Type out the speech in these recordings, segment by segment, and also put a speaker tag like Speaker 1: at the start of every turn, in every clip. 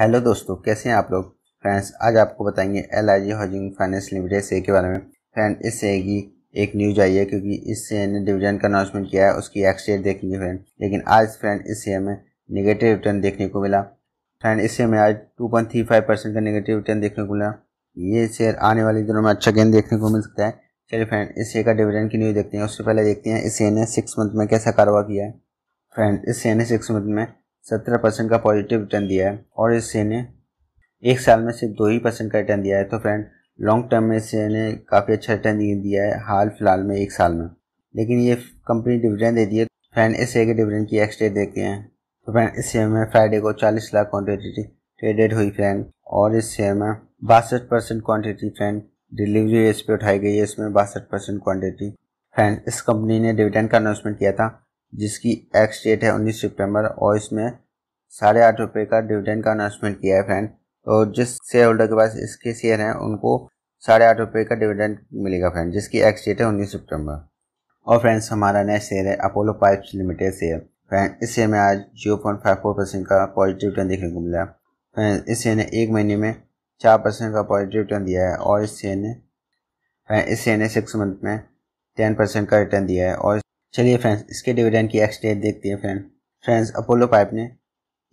Speaker 1: Hello दोस्तों कैसे हैं आप लोग फ्रेंड्स आज आपको बताएंगे L I G housing finance limited से के बारे में फ्रेंड इस से की एक न्यूज आई है क्योंकि इस शेयर ने डिविडेंड का अनाउंसमेंट किया है उसकी एक्सचेंज देखेंगे फ्रेंड लेकिन आज फ्रेंड इस शेयर में नेगेटिव रिटर्न देखने को मिला फ्रेंड इस शेयर में आज two point three five percent का नेगेटिव रिटर्न देखने को मिला ये शेयर आने वाले दिनों में अच्छा गेंद देखने को मिल सकता है चलिए फ्रेंड इस शेयर का डिविडेंड की न्यूज़ देखते हैं उससे पहले देखते हैं इस शेयर ने सिक्स मंथ में कैसा कारोबार किया है फ्रेंड इस शेयर ने सिक्स मंथ में सत्रह परसेंट का पॉजिटिव रिटर्न दिया है और इससे ने एक साल में सिर्फ दो ही परसेंट का रिटर्न दिया है तो फ्रेंड लॉन्ग टर्म में इससे ने काफ़ी अच्छा रिटर्न दिया है हाल फिलहाल में एक साल में लेकिन ये कंपनी डिविडेंड दे दी है फ्रेंड इस के डिविडेंड की एक्स डेट देखते हैं तो फ्रेंड इस शेयर में फ्राइडे को चालीस लाख क्वान्टिटी ट्रेडेड हुई फ्रेंड और इस शेयर में बासठ परसेंट क्वान्टिटी फ्रेंड डिलीवरी रेस पर उठाई गई है इसमें बासठ परसेंट क्वान्टिटी फ्रेंड इस कंपनी ने डिविडेंड का अनाउंसमेंट किया था जिसकी एक्स डेट है उन्नीस सितंबर और इसमें साढ़े आठ रुपये का डिविडेंड का अनाउंसमेंट किया है फ्रेंड तो जिस शेयर होल्डर के पास इसके शेयर हैं उनको साढ़े आठ रुपये का डिविडेंड मिलेगा फ्रेंड जिसकी एक्स डेट है उन्नीस सितंबर और फ्रेंड्स हमारा नया शेयर है Apollo pipes limited share friend इस शेयर में आज zero point five four percent का पॉजिटिव रिटर्न देखने को मिला फ्रेंड इस शेयर ने एक महीने में चार परसेंट का पॉजिटिव रिटर्न दिया है और इस शेयर ने फ्रेंड इस शेयर ने सिक्स मंथ में टेन परसेंट का रिटर्न दिया है और चलिए फ्रेंड्स इसके डिविडेंड की एक्स डेट देखते हैं फ्रेंड फ्रेंड्स अपोलो पाइप ने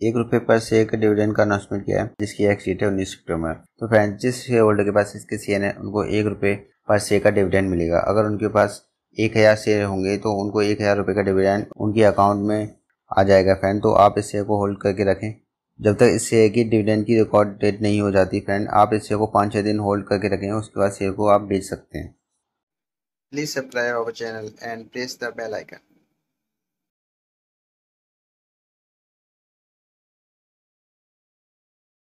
Speaker 1: एक रुपये पर शेयर का डिविडेंड का अनाउंसमेंट किया है जिसकी एक्स डेट है उन्नीस अक्टूबर तो फ्रेंड्स जिस शेयर होल्डर के पास इसके शेयर है उनको एक रुपये पर शेयर का डिविडेंड मिलेगा अगर उनके पास एक हज़ार शेयर होंगे तो उनको एक हज़ार रुपये का डिविडेंड उनके अकाउंट में आ जाएगा फ्रेंड तो आप इस शेयर को होल्ड करके रखें जब तक इस शेयर की डिविडेंड की रिकॉर्ड डेट नहीं हो जाती फ्रेंड आप इस शेयर को पाँच छः दिन होल्ड करके रखें उसके बाद शेयर को आप बेच सकते हैं Please subscribe our channel and press the bell icon.